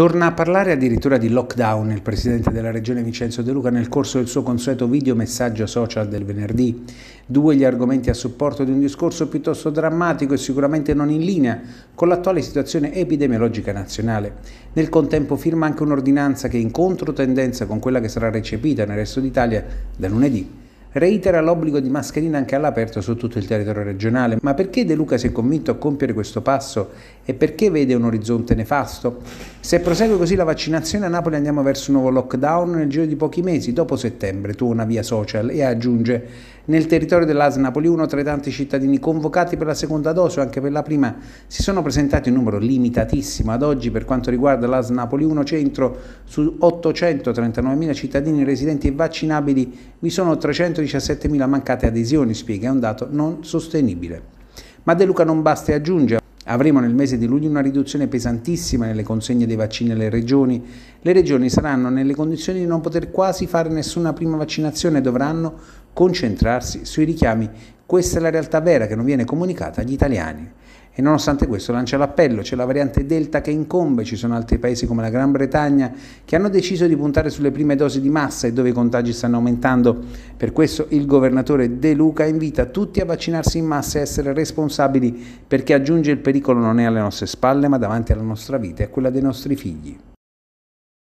Torna a parlare addirittura di lockdown il presidente della regione Vincenzo De Luca nel corso del suo consueto video messaggio social del venerdì. Due gli argomenti a supporto di un discorso piuttosto drammatico e sicuramente non in linea con l'attuale situazione epidemiologica nazionale. Nel contempo firma anche un'ordinanza che è in controtendenza con quella che sarà recepita nel resto d'Italia da lunedì reitera l'obbligo di mascherina anche all'aperto su tutto il territorio regionale. Ma perché De Luca si è convinto a compiere questo passo e perché vede un orizzonte nefasto? Se prosegue così la vaccinazione a Napoli andiamo verso un nuovo lockdown nel giro di pochi mesi, dopo settembre, tu una via social e aggiunge nel territorio dell'AS Napoli 1 tra i tanti cittadini convocati per la seconda dose o anche per la prima si sono presentati un numero limitatissimo ad oggi per quanto riguarda l'AS Napoli 1 centro su 839.000 cittadini residenti e vaccinabili vi sono 300 117.000 mancate adesioni, spiega, è un dato non sostenibile. Ma De Luca non basta e aggiunge, Avremo nel mese di luglio una riduzione pesantissima nelle consegne dei vaccini alle regioni. Le regioni saranno nelle condizioni di non poter quasi fare nessuna prima vaccinazione e dovranno concentrarsi sui richiami questa è la realtà vera che non viene comunicata agli italiani. E nonostante questo lancia l'appello, c'è la variante Delta che incombe, ci sono altri paesi come la Gran Bretagna che hanno deciso di puntare sulle prime dosi di massa e dove i contagi stanno aumentando. Per questo il governatore De Luca invita tutti a vaccinarsi in massa e a essere responsabili perché aggiunge il pericolo non è alle nostre spalle ma davanti alla nostra vita e a quella dei nostri figli.